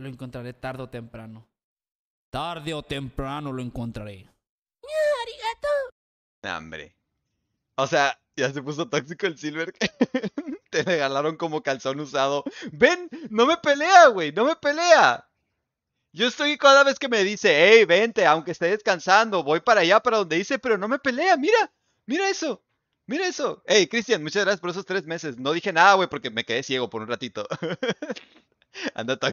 Lo encontraré tarde o temprano. Tarde o temprano lo encontraré. ¡Arigato! Hambre. O sea, ya se puso tóxico el Silver. Te regalaron como calzón usado. Ven, no me pelea, güey, no me pelea. Yo estoy cada vez que me dice, hey, vente, aunque esté descansando, voy para allá, para donde dice, pero no me pelea, mira, mira eso, mira eso. Hey, Cristian, muchas gracias por esos tres meses. No dije nada, güey, porque me quedé ciego por un ratito. Anda